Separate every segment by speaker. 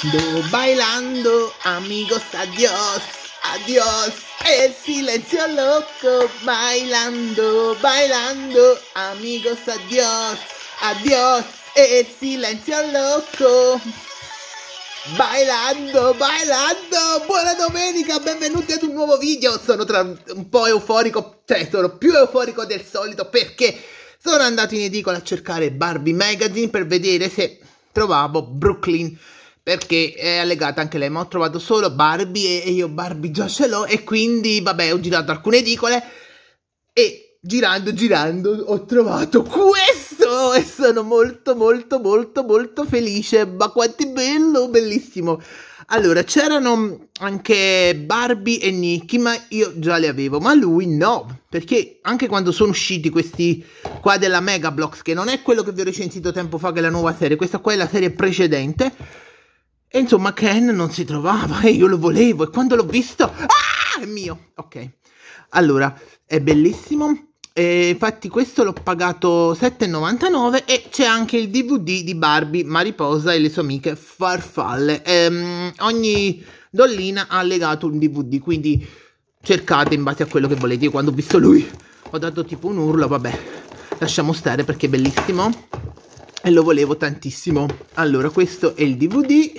Speaker 1: Ando bailando, amigos, adiós, adiós. El silencio loco, bailando, bailando, amigos, adiós, adiós. El silencio loco. Bailando, bailando, buona domenica, benvenuti ad un nuovo video. Sono tra un po' euforico, cioè sono più euforico del solito perché sono andato in edicola a cercare Barbie Magazine per vedere se trovavo Brooklyn perché è allegata anche lei, ma ho trovato solo Barbie e io Barbie già ce l'ho e quindi vabbè ho girato alcune edicole e girando girando ho trovato questo e sono molto molto molto molto felice, ma quanto è bello, bellissimo. Allora, c'erano anche Barbie e Nicky, ma io già li avevo, ma lui no, perché anche quando sono usciti questi qua della Megablocks che non è quello che vi ho recensito tempo fa, che è la nuova serie, questa qua è la serie precedente, e insomma Ken non si trovava e io lo volevo e quando l'ho visto... Ah! È mio! Ok. Allora, è bellissimo. E infatti questo l'ho pagato 7,99 e c'è anche il DVD di Barbie, Mariposa e le sue amiche farfalle. Ehm, ogni dollina ha legato un DVD, quindi cercate in base a quello che volete. Io quando ho visto lui ho dato tipo un urlo, vabbè, lasciamo stare perché è bellissimo e lo volevo tantissimo. Allora, questo è il DVD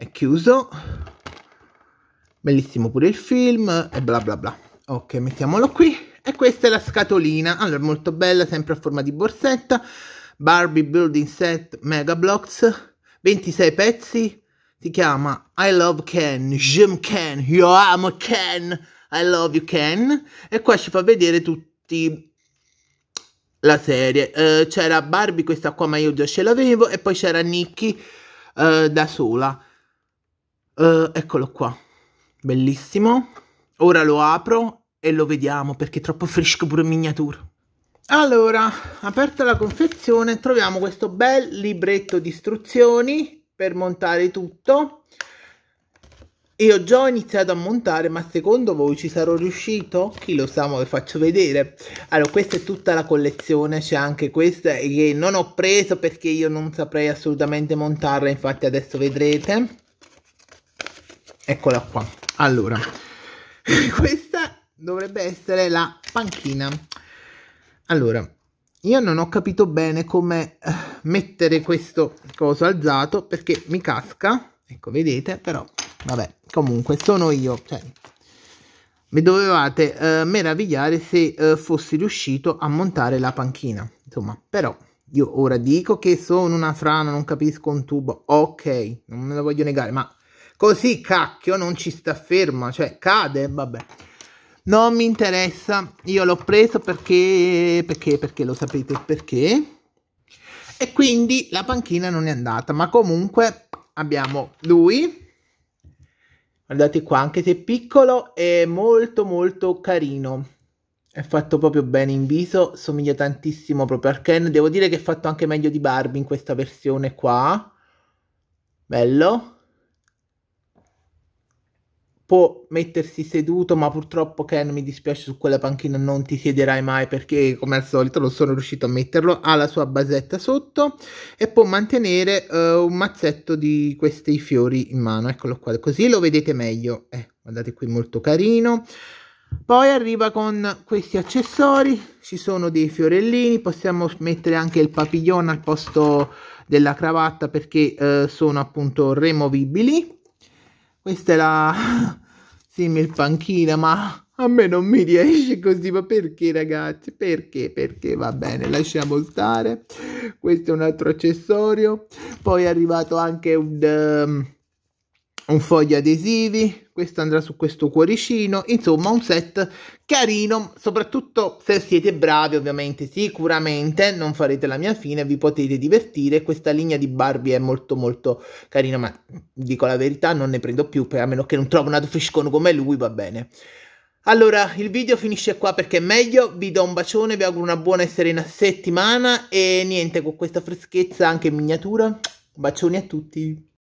Speaker 1: è chiuso bellissimo pure il film e bla bla bla ok mettiamolo qui e questa è la scatolina allora molto bella sempre a forma di borsetta Barbie Building Set Mega Blocks 26 pezzi si chiama I Love Ken Jim Ken Io amo Ken I Love You Ken e qua ci fa vedere tutti la serie eh, c'era Barbie questa qua ma io già ce l'avevo e poi c'era Nikki eh, da sola Uh, eccolo qua. Bellissimo. Ora lo apro e lo vediamo perché è troppo fresco pure in miniatura. Allora, aperta la confezione, troviamo questo bel libretto di istruzioni per montare tutto. Io già ho iniziato a montare, ma secondo voi ci sarò riuscito? Chi lo sa, ma vi faccio vedere. Allora, questa è tutta la collezione, c'è anche questa che non ho preso perché io non saprei assolutamente montarla, infatti adesso vedrete eccola qua allora questa dovrebbe essere la panchina allora io non ho capito bene come eh, mettere questo coso alzato perché mi casca ecco vedete però vabbè comunque sono io cioè, mi dovevate eh, meravigliare se eh, fossi riuscito a montare la panchina insomma però io ora dico che sono una frana non capisco un tubo ok non me lo voglio negare ma Così cacchio non ci sta ferma, cioè cade, vabbè. Non mi interessa, io l'ho preso perché, perché, perché lo sapete perché. E quindi la panchina non è andata, ma comunque abbiamo lui. Guardate qua, anche se è piccolo, è molto molto carino è fatto proprio bene in viso, somiglia tantissimo proprio a Ken. Devo dire che è fatto anche meglio di Barbie in questa versione qua. Bello può mettersi seduto, ma purtroppo Ken mi dispiace su quella panchina non ti siederai mai perché come al solito non sono riuscito a metterlo, ha la sua basetta sotto e può mantenere uh, un mazzetto di questi fiori in mano, eccolo qua, così lo vedete meglio, eh, guardate qui molto carino. Poi arriva con questi accessori, ci sono dei fiorellini, possiamo mettere anche il papiglione al posto della cravatta perché uh, sono appunto removibili questa è la simil panchina, ma a me non mi riesce così, ma perché ragazzi? Perché? Perché? Va bene, lasciamo stare. Questo è un altro accessorio. Poi è arrivato anche un... Um, un foglio adesivi, questo andrà su questo cuoricino, insomma un set carino, soprattutto se siete bravi ovviamente, sicuramente non farete la mia fine, vi potete divertire, questa linea di Barbie è molto molto carina, ma dico la verità non ne prendo più, a meno che non trovo un altro friscone come lui, va bene. Allora, il video finisce qua perché è meglio, vi do un bacione, vi auguro una buona e serena settimana e niente, con questa freschezza anche in miniatura, bacioni a tutti!